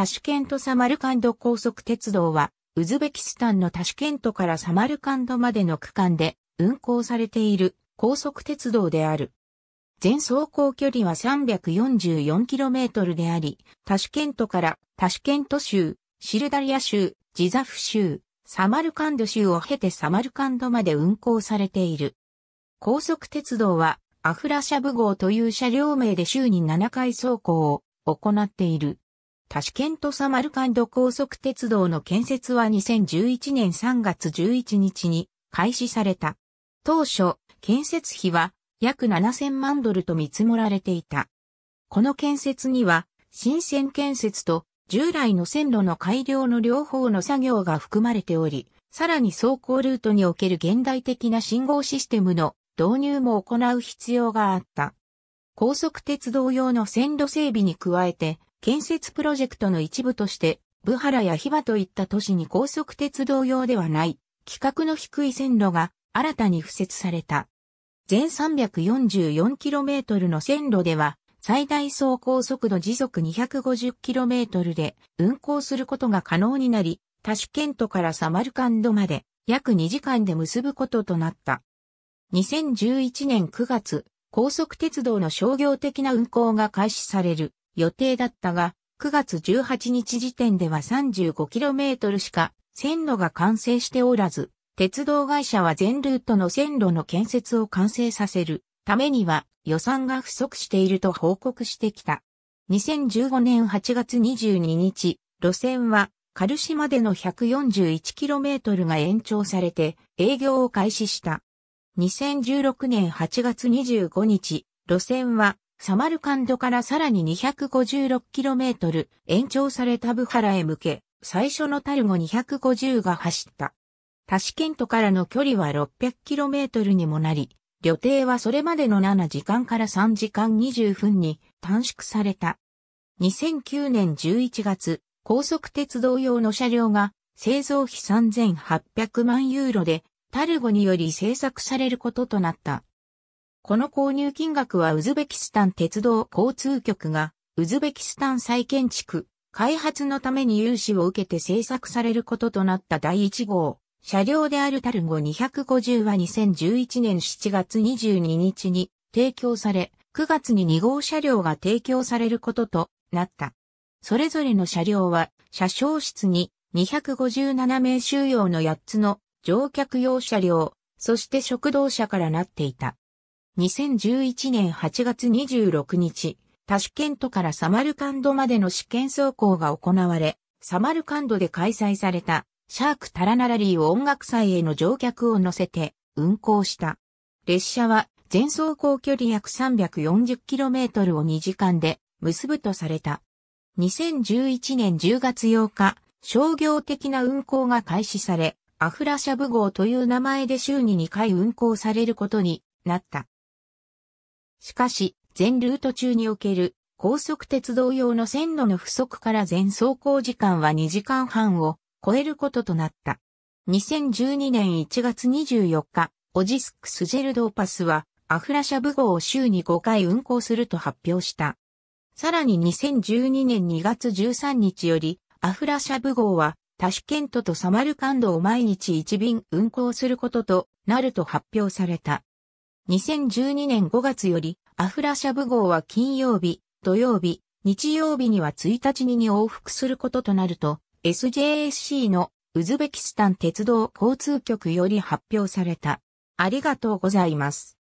タシュケント・サマルカンド高速鉄道は、ウズベキスタンのタシュケントからサマルカンドまでの区間で運行されている高速鉄道である。全走行距離は 344km であり、タシュケントからタシュケント州、シルダリア州、ジザフ州、サマルカンド州を経てサマルカンドまで運行されている。高速鉄道はアフラシャブ号という車両名で週に7回走行を行っている。タシケント・サマルカンド高速鉄道の建設は2011年3月11日に開始された。当初、建設費は約7000万ドルと見積もられていた。この建設には、新線建設と従来の線路の改良の両方の作業が含まれており、さらに走行ルートにおける現代的な信号システムの導入も行う必要があった。高速鉄道用の線路整備に加えて、建設プロジェクトの一部として、ブハラやヒバといった都市に高速鉄道用ではない、規格の低い線路が新たに付設された。全 344km の線路では、最大走行速度時速 250km で運行することが可能になり、タシュケントからサマルカンドまで約2時間で結ぶこととなった。2011年9月、高速鉄道の商業的な運行が開始される。予定だったが、9月18日時点では 35km しか線路が完成しておらず、鉄道会社は全ルートの線路の建設を完成させるためには予算が不足していると報告してきた。2015年8月22日、路線は軽島での 141km が延長されて営業を開始した。2016年8月25日、路線はサマルカンドからさらに 256km 延長されたブハラへ向け、最初のタルゴ250が走った。タシケントからの距離は 600km にもなり、旅程はそれまでの7時間から3時間20分に短縮された。2009年11月、高速鉄道用の車両が製造費3800万ユーロでタルゴにより製作されることとなった。この購入金額はウズベキスタン鉄道交通局が、ウズベキスタン再建築、開発のために融資を受けて制作されることとなった第1号。車両であるタルゴ250は2011年7月22日に提供され、9月に2号車両が提供されることとなった。それぞれの車両は、車掌室に257名収容の8つの乗客用車両、そして食堂車からなっていた。2011年8月26日、タシュケントからサマルカンドまでの試験走行が行われ、サマルカンドで開催されたシャークタラナラリーを音楽祭への乗客を乗せて運行した。列車は全走行距離約 340km を2時間で結ぶとされた。2011年10月8日、商業的な運行が開始され、アフラシャブ号という名前で週に2回運行されることになった。しかし、全ルート中における高速鉄道用の線路の不足から全走行時間は2時間半を超えることとなった。2012年1月24日、オジスックスジェルドーパスはアフラシャブ号を週に5回運行すると発表した。さらに2012年2月13日よりアフラシャブ号はタシケントとサマルカンドを毎日1便運行することとなると発表された。2012年5月より、アフラシャブ号は金曜日、土曜日、日曜日には1日にに往復することとなると、SJSC のウズベキスタン鉄道交通局より発表された。ありがとうございます。